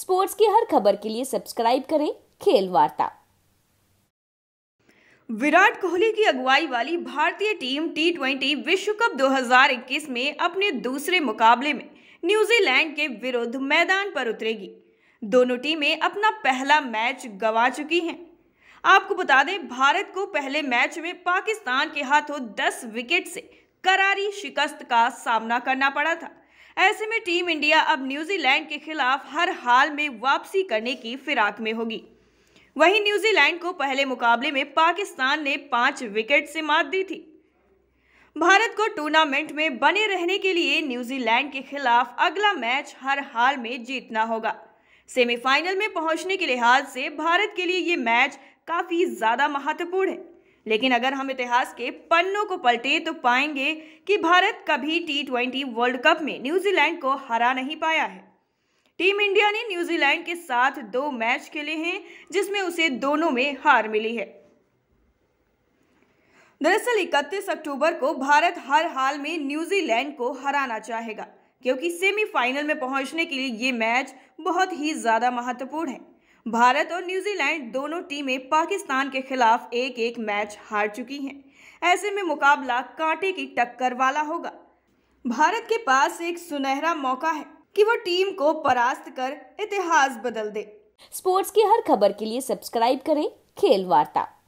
sports की हर खबर के लिए सब्सक्राइब करें खेल वार्ता विराट कोहली की अगुवाई वाली भारतीय टीम टी ट्वेंटी विश्व कप 2021 में अपने दूसरे मुकाबले में न्यूजीलैंड के विरुद्ध मैदान पर उतरेगी दोनों टीमें अपना पहला मैच गंवा चुकी हैं आपको बता दें भारत को पहले मैच में पाकिस्तान के हाथों 10 विकेट से करारी शिकस्त का सामना करना पड़ा था ऐसे में टीम इंडिया अब न्यूजीलैंड के खिलाफ हर हाल में वापसी करने की फिराक में होगी वहीं न्यूजीलैंड को पहले मुकाबले में पाकिस्तान ने पांच विकेट से मात दी थी भारत को टूर्नामेंट में बने रहने के लिए न्यूजीलैंड के खिलाफ अगला मैच हर हाल में जीतना होगा सेमीफाइनल में पहुंचने के लिहाज से भारत के लिए ये मैच काफ़ी ज़्यादा महत्वपूर्ण है लेकिन अगर हम इतिहास के पन्नों को पलटे तो पाएंगे कि भारत कभी टी ट्वेंटी वर्ल्ड कप में न्यूजीलैंड को हरा नहीं पाया है टीम इंडिया ने न्यूजीलैंड के साथ दो मैच खेले हैं जिसमें उसे दोनों में हार मिली है दरअसल 31 अक्टूबर को भारत हर हाल में न्यूजीलैंड को हराना चाहेगा क्योंकि सेमीफाइनल में पहुंचने के लिए ये मैच बहुत ही ज़्यादा महत्वपूर्ण है भारत और न्यूजीलैंड दोनों टीमें पाकिस्तान के खिलाफ एक एक मैच हार चुकी हैं ऐसे में मुकाबला कांटे की टक्कर वाला होगा भारत के पास एक सुनहरा मौका है कि वो टीम को परास्त कर इतिहास बदल दे स्पोर्ट्स की हर खबर के लिए सब्सक्राइब करें खेल वार्ता